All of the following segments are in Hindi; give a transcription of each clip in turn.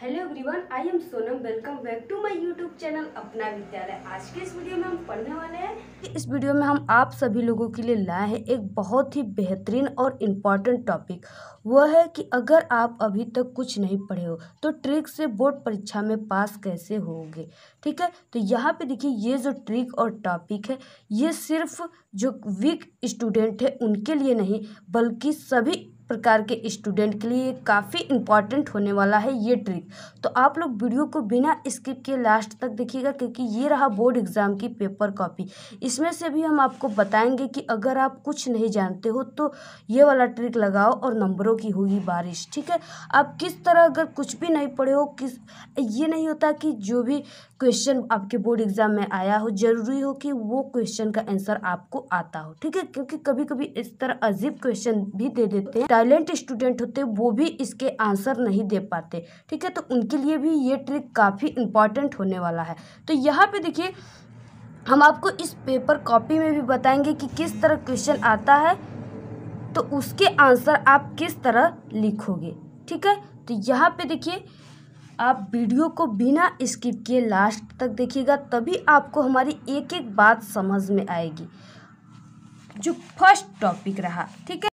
hello everyone I am Sonam welcome back to my YouTube channel Apna Vidyalaya आज के इस वीडियो में हम पढ़ने वाले हैं इस वीडियो में हम आप सभी लोगों के लिए लाए हैं एक बहुत ही बेहतरीन और इम्पॉर्टेंट टॉपिक वह है कि अगर आप अभी तक कुछ नहीं पढ़े हो तो ट्रिक से बोर्ड परीक्षा में पास कैसे होगे ठीक है तो यहाँ पर देखिए ये जो ट्रिक और टॉपिक है ये सिर्फ जो वीक स्टूडेंट है उनके लिए नहीं बल्कि सभी प्रकार के स्टूडेंट के लिए काफ़ी इम्पॉर्टेंट होने वाला है ये ट्रिक तो आप लोग वीडियो को बिना स्किप किए लास्ट तक देखिएगा क्योंकि ये रहा बोर्ड एग्ज़ाम की पेपर कॉपी इसमें से भी हम आपको बताएंगे कि अगर आप कुछ नहीं जानते हो तो ये वाला ट्रिक लगाओ और नंबरों की होगी बारिश ठीक है आप किस तरह अगर कुछ भी नहीं पढ़े हो किस ये नहीं होता कि जो भी क्वेश्चन आपके बोर्ड एग्ज़ाम में आया हो ज़रूरी हो कि वो क्वेश्चन का आंसर आपको आता हो ठीक है क्योंकि कभी कभी इस तरह अजीब क्वेश्चन भी दे देते हैं टैलेंट स्टूडेंट होते वो भी इसके आंसर नहीं दे पाते ठीक है तो उनके लिए भी ये ट्रिक काफ़ी इम्पॉर्टेंट होने वाला है तो यहाँ पे देखिए हम आपको इस पेपर कॉपी में भी बताएंगे कि किस तरह क्वेश्चन आता है तो उसके आंसर आप किस तरह लिखोगे ठीक है तो यहाँ पे देखिए आप वीडियो को बिना स्किप किए लास्ट तक देखिएगा तभी आपको हमारी एक एक बात समझ में आएगी जो फर्स्ट टॉपिक रहा ठीक है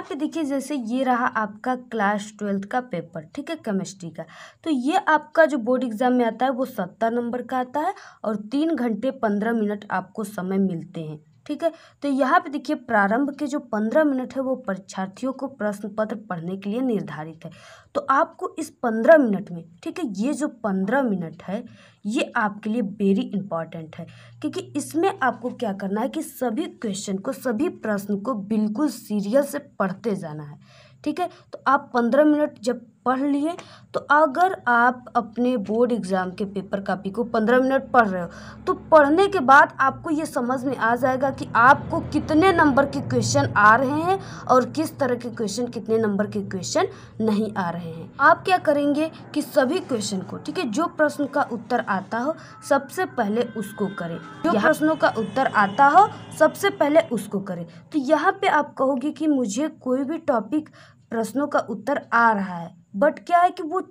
यहाँ पे देखिए जैसे ये रहा आपका क्लास ट्वेल्थ का पेपर ठीक है केमिस्ट्री का तो ये आपका जो बोर्ड एग्ज़ाम में आता है वो सत्तर नंबर का आता है और तीन घंटे पंद्रह मिनट आपको समय मिलते हैं ठीक है तो यहाँ पे देखिए प्रारंभ के जो पंद्रह मिनट है वो परीक्षार्थियों को प्रश्न पत्र पढ़ने के लिए निर्धारित है तो आपको इस पंद्रह मिनट में ठीक है ये जो पंद्रह मिनट है ये आपके लिए वेरी इंपॉर्टेंट है क्योंकि इसमें आपको क्या करना है कि सभी क्वेश्चन को सभी प्रश्न को बिल्कुल सीरियल से पढ़ते जाना है ठीक है तो आप पंद्रह मिनट जब पढ़ लिए तो अगर आप अपने बोर्ड एग्ज़ाम के पेपर कापी को पंद्रह मिनट पढ़ रहे हो तो पढ़ने के बाद आपको ये समझ में आ जाएगा कि आपको कितने नंबर के क्वेश्चन आ रहे हैं और किस तरह के क्वेश्चन कितने नंबर के क्वेश्चन नहीं आ रहे हैं आप क्या करेंगे कि सभी क्वेश्चन को ठीक है जो प्रश्न का उत्तर आता हो सबसे पहले उसको करें जो प्रश्नों का उत्तर आता हो सबसे पहले उसको करें तो यहाँ पे आप कहोगे कि मुझे कोई भी टॉपिक प्रश्नों का उत्तर आ रहा है बट क्या है कि वो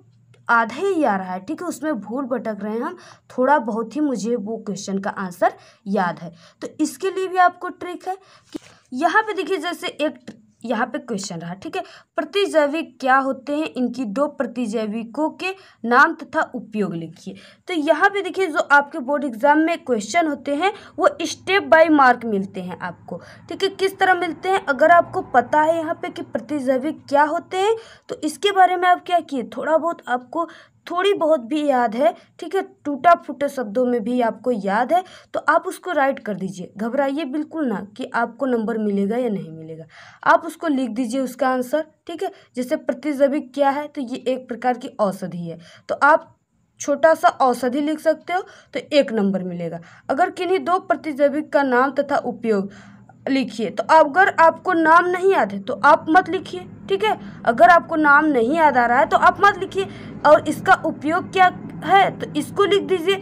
आधा ही आ रहा है ठीक है उसमें भूल भटक रहे हैं हम थोड़ा बहुत ही मुझे वो क्वेश्चन का आंसर याद है तो इसके लिए भी आपको ट्रिक है कि यहाँ पे देखिए जैसे एक यहाँ पे क्वेश्चन रहा ठीक है प्रतिजैविक क्या होते हैं इनकी दो प्रतिजैविकों के नाम तथा उपयोग लिखिए तो यहाँ पे देखिए जो आपके बोर्ड एग्जाम में क्वेश्चन होते हैं वो स्टेप बाय मार्क मिलते हैं आपको ठीक है किस तरह मिलते हैं अगर आपको पता है यहाँ पे कि प्रतिजैविक क्या होते हैं तो इसके बारे में आप क्या किए थोड़ा बहुत आपको थोड़ी बहुत भी याद है ठीक है टूटा फूटे शब्दों में भी आपको याद है तो आप उसको राइट कर दीजिए घबराइए बिल्कुल ना कि आपको नंबर मिलेगा या नहीं मिलेगा आप उसको लिख दीजिए उसका आंसर ठीक है जैसे प्रतिजैविक क्या है तो ये एक प्रकार की औषधि है तो आप छोटा सा औषधि लिख सकते हो तो एक नंबर मिलेगा अगर किन्हीं दो प्रतिजैविक का नाम तथा उपयोग लिखिए तो अगर आपको नाम नहीं याद है तो आप मत लिखिए ठीक है अगर आपको नाम नहीं याद आ रहा है तो आप मत लिखिए और इसका उपयोग क्या है तो इसको लिख दीजिए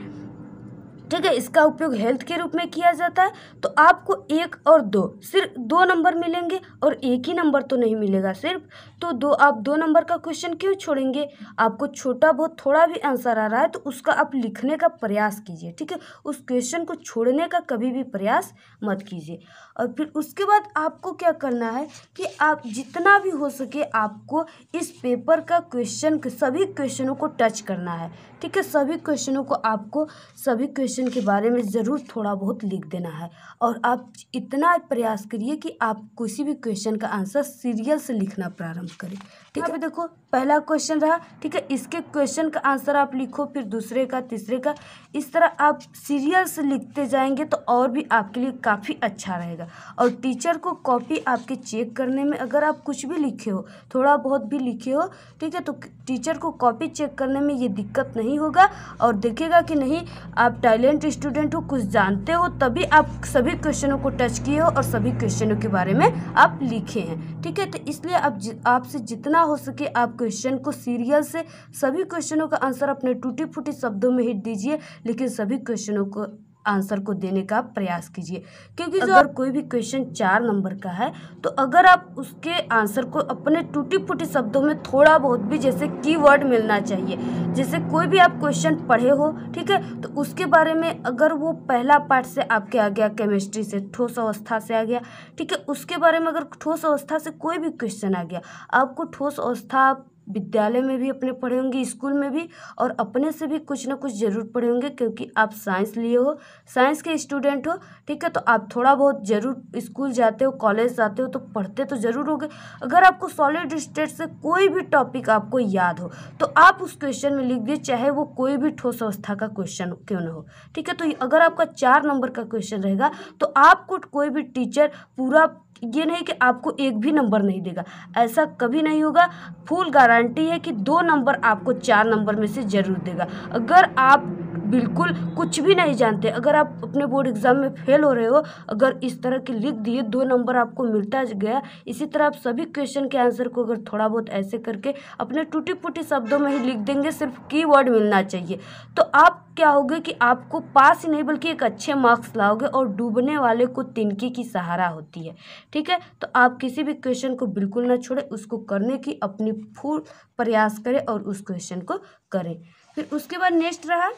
ठीक है इसका उपयोग हेल्थ के रूप में किया जाता है तो आपको एक और दो सिर्फ दो नंबर मिलेंगे और एक ही नंबर तो नहीं मिलेगा सिर्फ तो दो आप दो नंबर का क्वेश्चन क्यों छोड़ेंगे आपको छोटा बहुत थोड़ा भी आंसर आ रहा है तो उसका आप लिखने का प्रयास कीजिए ठीक है उस क्वेश्चन को छोड़ने का कभी भी प्रयास मत कीजिए और फिर उसके बाद आपको क्या करना है कि आप जितना भी हो सके आपको इस पेपर का क्वेश्चन सभी क्वेश्चनों को टच करना है ठीक है सभी क्वेश्चनों को आपको सभी क्वेश्चन के बारे में ज़रूर थोड़ा बहुत लिख देना है और आप इतना प्रयास करिए कि आप किसी भी क्वेश्चन का आंसर सीरियल से लिखना प्रारंभ सॉल्व करें ठीक है देखो पहला क्वेश्चन रहा ठीक है इसके क्वेश्चन का आंसर आप लिखो फिर दूसरे का तीसरे का इस तरह आप सीरियल से लिखते जाएंगे तो और भी आपके लिए काफ़ी अच्छा रहेगा और टीचर को कॉपी आपके चेक करने में अगर आप कुछ भी लिखे हो थोड़ा बहुत भी लिखे हो ठीक है तो टीचर को कॉपी चेक करने में ये दिक्कत नहीं होगा और देखेगा कि नहीं आप टैलेंट स्टूडेंट हो कुछ जानते हो तभी आप सभी क्वेश्चनों को टच किए हो और सभी क्वेश्चनों के बारे में आप लिखे हैं ठीक है तो इसलिए आप आपसे जितना हो सके आप क्वेश्चन को सीरियल से सभी क्वेश्चनों का आंसर अपने टूटी फूटी शब्दों में ही दीजिए लेकिन सभी क्वेश्चनों को आंसर को देने का प्रयास कीजिए क्योंकि अगर कोई भी क्वेश्चन चार नंबर का है तो अगर आप उसके आंसर को अपने टूटी फूटी शब्दों में थोड़ा बहुत भी जैसे कीवर्ड मिलना चाहिए जैसे कोई भी आप क्वेश्चन पढ़े हो ठीक है तो उसके बारे में अगर वो पहला पार्ट से आपके आ गया केमिस्ट्री से ठोस अवस्था से आ गया ठीक है उसके बारे में अगर ठोस अवस्था से कोई भी क्वेश्चन आ गया आपको ठोस अवस्था विद्यालय में भी अपने पढ़े होंगे स्कूल में भी और अपने से भी कुछ ना कुछ ज़रूर पढ़े होंगे क्योंकि आप साइंस लिए हो साइंस के स्टूडेंट हो ठीक है तो आप थोड़ा बहुत ज़रूर स्कूल जाते हो कॉलेज जाते हो तो पढ़ते तो ज़रूर होंगे अगर आपको सॉलिड स्टेट से कोई भी टॉपिक आपको याद हो तो आप उस क्वेश्चन में लिख दिए चाहे वो कोई भी ठोस अवस्था का क्वेश्चन क्यों ना हो ठीक है तो अगर आपका चार नंबर का क्वेश्चन रहेगा तो आपको कोई भी टीचर पूरा ये नहीं कि आपको एक भी नंबर नहीं देगा ऐसा कभी नहीं होगा फुल गारंटी है कि दो नंबर आपको चार नंबर में से ज़रूर देगा अगर आप बिल्कुल कुछ भी नहीं जानते अगर आप अपने बोर्ड एग्ज़ाम में फेल हो रहे हो अगर इस तरह की लिख दिए दो नंबर आपको मिलता गया इसी तरह आप सभी क्वेश्चन के आंसर को अगर थोड़ा बहुत ऐसे करके अपने टूटी फूटी शब्दों में ही लिख देंगे सिर्फ की वर्ड मिलना चाहिए तो आप क्या होगे कि आपको पास ही नहीं बल्कि एक अच्छे मार्क्स लाओगे और डूबने वाले को तिनकी की सहारा होती है ठीक है तो आप किसी भी क्वेश्चन को बिल्कुल ना छोड़ें उसको करने की अपनी फूल प्रयास करें और उस क्वेश्चन को करें फिर उसके बाद नेक्स्ट रहा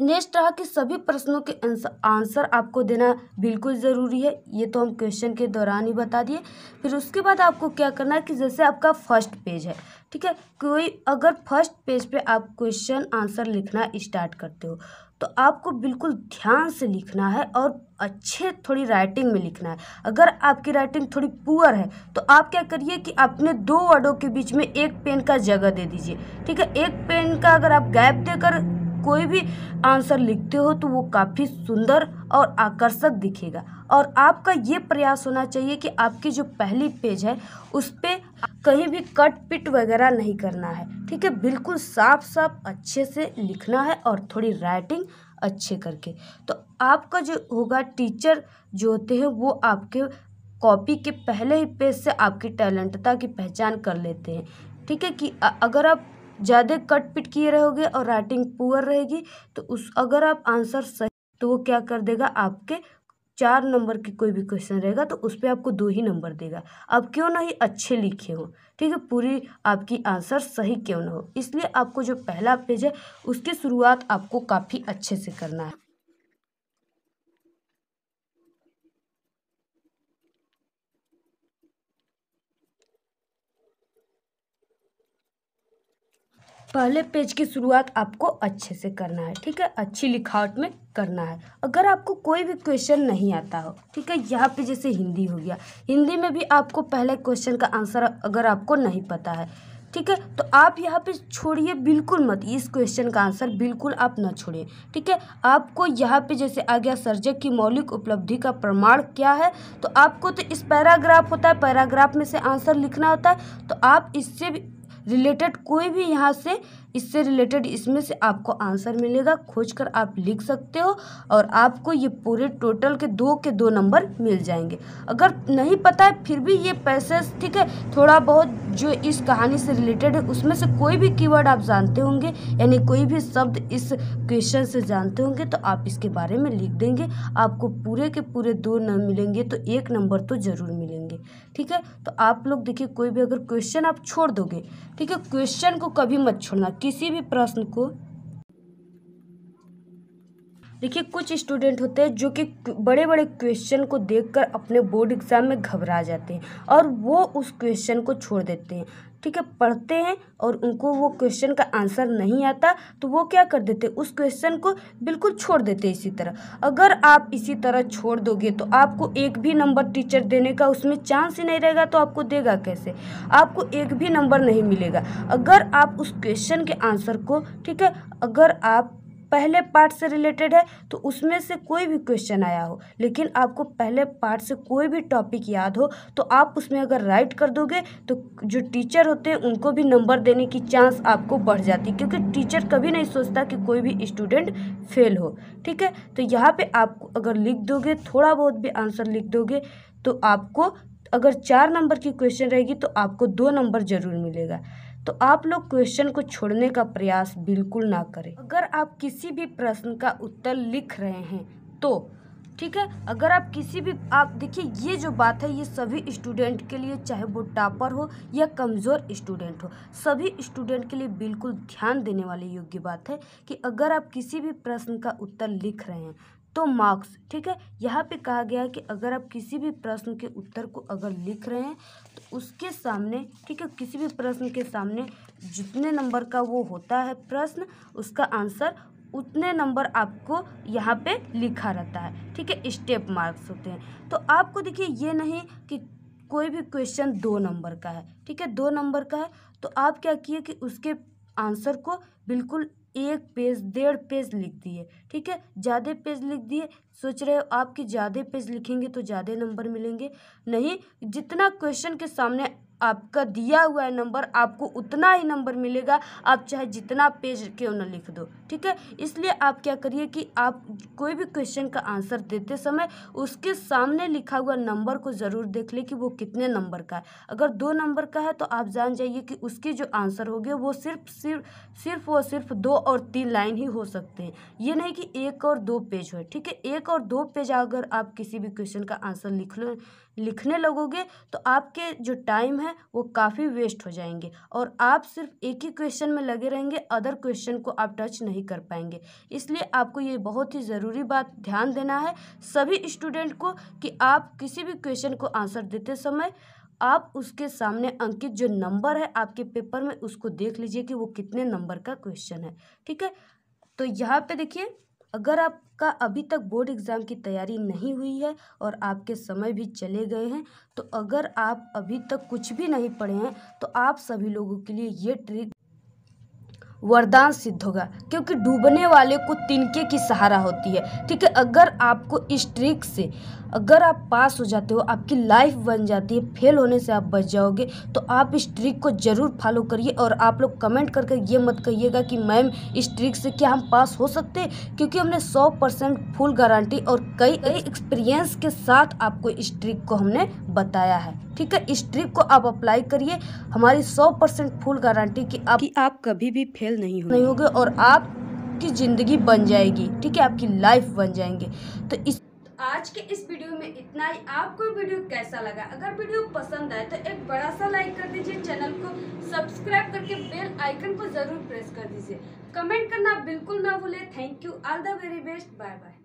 नेक्स्ट रहा कि सभी प्रश्नों के आंसर आपको देना बिल्कुल ज़रूरी है ये तो हम क्वेश्चन के दौरान ही बता दिए फिर उसके बाद आपको क्या करना है कि जैसे आपका फर्स्ट पेज है ठीक है कोई अगर फर्स्ट पेज पे आप क्वेश्चन आंसर लिखना स्टार्ट करते हो तो आपको बिल्कुल ध्यान से लिखना है और अच्छे थोड़ी राइटिंग में लिखना है अगर आपकी राइटिंग थोड़ी पुअर है तो आप क्या करिए कि अपने दो वर्डों के बीच में एक पेन का जगह दे दीजिए ठीक है एक पेन का अगर आप गैप देकर कोई भी आंसर लिखते हो तो वो काफ़ी सुंदर और आकर्षक दिखेगा और आपका ये प्रयास होना चाहिए कि आपकी जो पहली पेज है उस पर कहीं भी कट पिट वगैरह नहीं करना है ठीक है बिल्कुल साफ साफ अच्छे से लिखना है और थोड़ी राइटिंग अच्छे करके तो आपका जो होगा टीचर जो होते हैं वो आपके कॉपी के पहले ही पेज से आपकी टैलेंटता की पहचान कर लेते हैं ठीक है कि अगर आप ज़्यादा कट पिट किए रहोगे और राइटिंग पुअर रहेगी तो उस अगर आप आंसर सही तो वो क्या कर देगा आपके चार नंबर की कोई भी क्वेश्चन रहेगा तो उस पर आपको दो ही नंबर देगा आप क्यों ना ही अच्छे लिखे हो ठीक है पूरी आपकी आंसर सही क्यों ना हो इसलिए आपको जो पहला पेज है उसकी शुरुआत आपको काफ़ी अच्छे से करना है पहले पेज की शुरुआत आपको अच्छे से करना है ठीक है अच्छी लिखावट में करना है अगर आपको कोई भी क्वेश्चन नहीं आता हो ठीक है यहाँ पे जैसे हिंदी हो गया हिंदी में भी आपको पहले क्वेश्चन का आंसर अगर आपको नहीं पता है ठीक है तो आप यहाँ पे छोड़िए बिल्कुल मत इस क्वेश्चन का आंसर बिल्कुल आप ना छोड़िए ठीक है आपको यहाँ पे जैसे आ गया सर्जक की मौलिक उपलब्धि का प्रमाण क्या है तो आपको तो इस पैराग्राफ होता है पैराग्राफ में से आंसर लिखना होता है तो आप इससे भी रिलेटेड कोई भी यहाँ से इससे रिलेटेड इसमें से आपको आंसर मिलेगा खोज कर आप लिख सकते हो और आपको ये पूरे टोटल के दो के दो नंबर मिल जाएंगे अगर नहीं पता है फिर भी ये पैसे ठीक है थोड़ा बहुत जो इस कहानी से रिलेटेड है उसमें से कोई भी कीवर्ड आप जानते होंगे यानी कोई भी शब्द इस क्वेश्चन से जानते होंगे तो आप इसके बारे में लिख देंगे आपको पूरे के पूरे दो न मिलेंगे तो एक नंबर तो ज़रूर मिलेगा ठीक है तो आप लोग देखिए कोई भी अगर क्वेश्चन आप छोड़ दोगे ठीक है क्वेश्चन को कभी मत छोड़ना किसी भी प्रश्न को देखिए कुछ स्टूडेंट होते हैं जो कि बड़े बड़े क्वेश्चन को देखकर अपने बोर्ड एग्ज़ाम में घबरा जाते हैं और वो उस क्वेश्चन को छोड़ देते हैं ठीक है पढ़ते हैं और उनको वो क्वेश्चन का आंसर नहीं आता तो वो क्या कर देते उस क्वेश्चन को बिल्कुल छोड़ देते इसी तरह अगर आप इसी तरह छोड़ दोगे तो आपको एक भी नंबर टीचर देने का उसमें चांस ही नहीं रहेगा तो आपको देगा कैसे आपको एक भी नंबर नहीं मिलेगा अगर आप उस क्वेश्चन के आंसर को ठीक है अगर आप पहले पार्ट से रिलेटेड है तो उसमें से कोई भी क्वेश्चन आया हो लेकिन आपको पहले पार्ट से कोई भी टॉपिक याद हो तो आप उसमें अगर राइट कर दोगे तो जो टीचर होते हैं उनको भी नंबर देने की चांस आपको बढ़ जाती है क्योंकि टीचर कभी नहीं सोचता कि कोई भी स्टूडेंट फेल हो ठीक है तो यहाँ पर आप अगर लिख दोगे थोड़ा बहुत भी आंसर लिख दोगे तो आपको अगर चार नंबर की क्वेश्चन रहेगी तो आपको दो नंबर ज़रूर मिलेगा तो आप लोग क्वेश्चन को छोड़ने का प्रयास बिल्कुल ना करें अगर आप किसी भी प्रश्न का उत्तर लिख रहे हैं तो ठीक है अगर आप किसी भी आप देखिए ये जो बात है ये सभी स्टूडेंट के लिए चाहे वो टापर हो या कमज़ोर स्टूडेंट हो सभी स्टूडेंट के लिए बिल्कुल ध्यान देने वाली योग्य बात है कि अगर आप किसी भी प्रश्न का उत्तर लिख रहे हैं तो मार्क्स ठीक है यहाँ पे कहा गया है कि अगर आप किसी भी प्रश्न के उत्तर को अगर लिख रहे हैं तो उसके सामने ठीक है किसी भी प्रश्न के सामने जितने नंबर का वो होता है प्रश्न उसका आंसर उतने नंबर आपको यहाँ पे लिखा रहता है ठीक है स्टेप मार्क्स होते हैं तो आपको देखिए ये नहीं कि कोई भी क्वेश्चन दो नंबर का है ठीक है दो नंबर का है तो आप क्या किए कि उसके आंसर को बिल्कुल एक पेज डेढ़ पेज लिख दिए ठीक है ज़्यादा पेज लिख दिए सोच रहे हो आपकी ज़्यादा पेज लिखेंगे तो ज़्यादा नंबर मिलेंगे नहीं जितना क्वेश्चन के सामने आपका दिया हुआ है नंबर आपको उतना ही नंबर मिलेगा आप चाहे जितना पेज क्यों ना लिख दो ठीक है इसलिए आप क्या करिए कि आप कोई भी क्वेश्चन का आंसर देते समय उसके सामने लिखा हुआ नंबर को ज़रूर देख ले कि वो कितने नंबर का है अगर दो नंबर का है तो आप जान जाइए कि उसके जो आंसर हो वो सिर्फ सिर्फ सिर्फ वो सिर्फ दो और तीन लाइन ही हो सकते हैं ये नहीं कि एक और दो पेज हो ठीक है एक एक और दो पेज अगर आप किसी भी क्वेश्चन का आंसर लिख लो लिखने लगोगे तो आपके जो टाइम है वो काफ़ी वेस्ट हो जाएंगे और आप सिर्फ एक ही क्वेश्चन में लगे रहेंगे अदर क्वेश्चन को आप टच नहीं कर पाएंगे इसलिए आपको ये बहुत ही ज़रूरी बात ध्यान देना है सभी स्टूडेंट को कि आप किसी भी क्वेश्चन को आंसर देते समय आप उसके सामने अंकित जो नंबर है आपके पेपर में उसको देख लीजिए कि वो कितने नंबर का क्वेश्चन है ठीक है तो यहाँ पे देखिए अगर आपका अभी तक बोर्ड एग्ज़ाम की तैयारी नहीं हुई है और आपके समय भी चले गए हैं तो अगर आप अभी तक कुछ भी नहीं पढ़े हैं तो आप सभी लोगों के लिए ये ट्रिक वरदान सिद्ध होगा क्योंकि डूबने वाले को तिनके की सहारा होती है ठीक है अगर आपको इस ट्रिक से अगर आप पास हो जाते हो आपकी लाइफ बन जाती है फेल होने से आप बच जाओगे तो आप इस ट्रिक को ज़रूर फॉलो करिए और आप लोग कमेंट करके ये मत कहिएगा कि मैम इस ट्रिक से क्या हम पास हो सकते हैं क्योंकि हमने 100 परसेंट फुल गारंटी और कई एक्सपीरियंस के साथ आपको इस ट्रिक को हमने बताया है ठीक है इस ट्रिप को आप अप्लाई करिए हमारी 100 परसेंट फुल गारंटी की आप कि आप कभी भी फेल नहीं हो नहीं होगे और आपकी ज़िंदगी बन जाएगी ठीक है आपकी लाइफ बन जाएंगे तो इस आज के इस वीडियो में इतना ही आपको वीडियो कैसा लगा अगर वीडियो पसंद आए तो एक बड़ा सा लाइक कर दीजिए चैनल को सब्सक्राइब करके बेल आइकन को जरूर प्रेस कर दीजिए कमेंट करना बिल्कुल ना भूले thank you all the very best bye bye